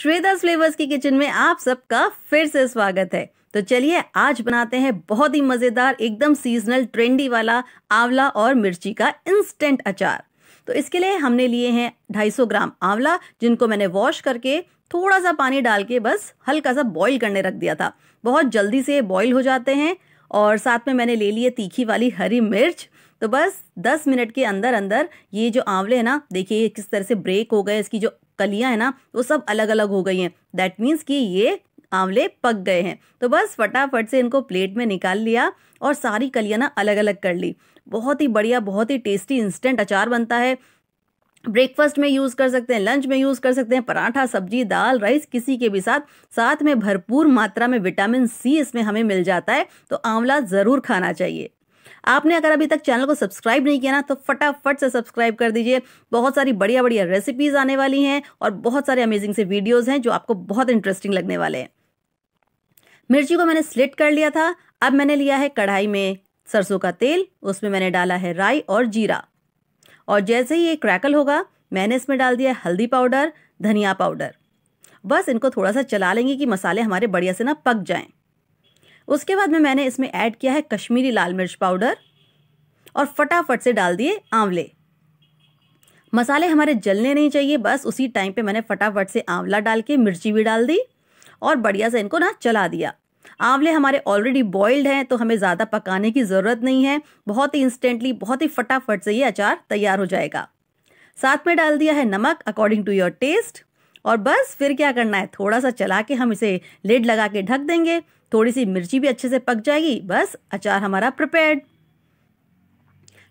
Shweta flavours की kitchen में आप सबका फिर से स्वागत है तो चलिए आज बनाते हैं बहुत ही मज़ेदार एकदम सीजनल ट्रेंडी वाला आंवला और मिर्ची का इंस्टेंट अचार तो इसके लिए हमने लिए हैं 250 ग्राम आंवला जिनको मैंने वॉश करके थोड़ा सा पानी डाल के बस हल्का सा बॉईल करने रख दिया था बहुत जल्दी से बॉईल हो जाते हैं और साथ में मैंने ले लिए तीखी वाली हरी मिर्च तो बस 10 मिनट के अंदर अंदर ये जो आंवले हैं ना देखिए किस तरह से ब्रेक हो गए इसकी जो कलियां है ना वो सब अलग अलग हो गई हैं दैट मीन्स कि ये आंवले पक गए हैं तो बस फटाफट से इनको प्लेट में निकाल लिया और सारी कलियां ना अलग अलग कर ली बहुत ही बढ़िया बहुत ही टेस्टी इंस्टेंट अचार बनता है ब्रेकफास्ट में यूज़ कर सकते हैं लंच में यूज़ कर सकते हैं पराठा सब्जी दाल राइस किसी के भी साथ साथ में भरपूर मात्रा में विटामिन सी इसमें हमें मिल जाता है तो आंवला ज़रूर खाना चाहिए आपने अगर अभी तक चैनल को सब्सक्राइब नहीं किया ना तो फटाफट से सब्सक्राइब कर दीजिए बहुत सारी बढ़िया बढ़िया रेसिपीज़ आने वाली हैं और बहुत सारे अमेजिंग से वीडियोज़ हैं जो आपको बहुत इंटरेस्टिंग लगने वाले हैं मिर्ची को मैंने स्लिट कर लिया था अब मैंने लिया है कढ़ाई में सरसों का तेल उसमें मैंने डाला है राई और जीरा और जैसे ही ये क्रैकल होगा मैंने इसमें डाल दिया हल्दी पाउडर धनिया पाउडर बस इनको थोड़ा सा चला लेंगे कि मसाले हमारे बढ़िया से ना पक जाएं उसके बाद में मैंने इसमें ऐड किया है कश्मीरी लाल मिर्च पाउडर और फटाफट से डाल दिए आंवले मसाले हमारे जलने नहीं चाहिए बस उसी टाइम पे मैंने फटाफट से आंवला डाल के मिर्ची भी डाल दी और बढ़िया से इनको ना चला दिया आंवले हमारे ऑलरेडी बॉइल्ड हैं तो हमें ज़्यादा पकाने की ज़रूरत नहीं है बहुत ही इंस्टेंटली बहुत ही फटाफट से ये अचार तैयार हो जाएगा साथ में डाल दिया है नमक अकॉर्डिंग टू योर टेस्ट और बस फिर क्या करना है थोड़ा सा चला के हम इसे लेड लगा के ढक देंगे थोड़ी सी मिर्ची भी अच्छे से पक जाएगी बस अचार हमारा प्रिपेयर्ड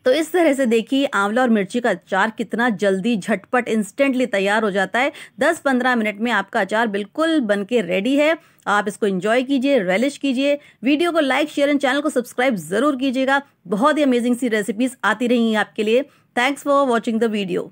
तो इस तरह से देखिए आंवला और मिर्ची का अचार कितना जल्दी झटपट इंस्टेंटली तैयार हो जाता है 10-15 मिनट में आपका अचार बिल्कुल बन के रेडी है आप इसको इंजॉय कीजिए रेलिश कीजिए वीडियो को लाइक शेयर एंड चैनल को सब्सक्राइब ज़रूर कीजिएगा बहुत ही अमेजिंग सी रेसिपीज़ आती रहेंगी आपके लिए thanks for watching the video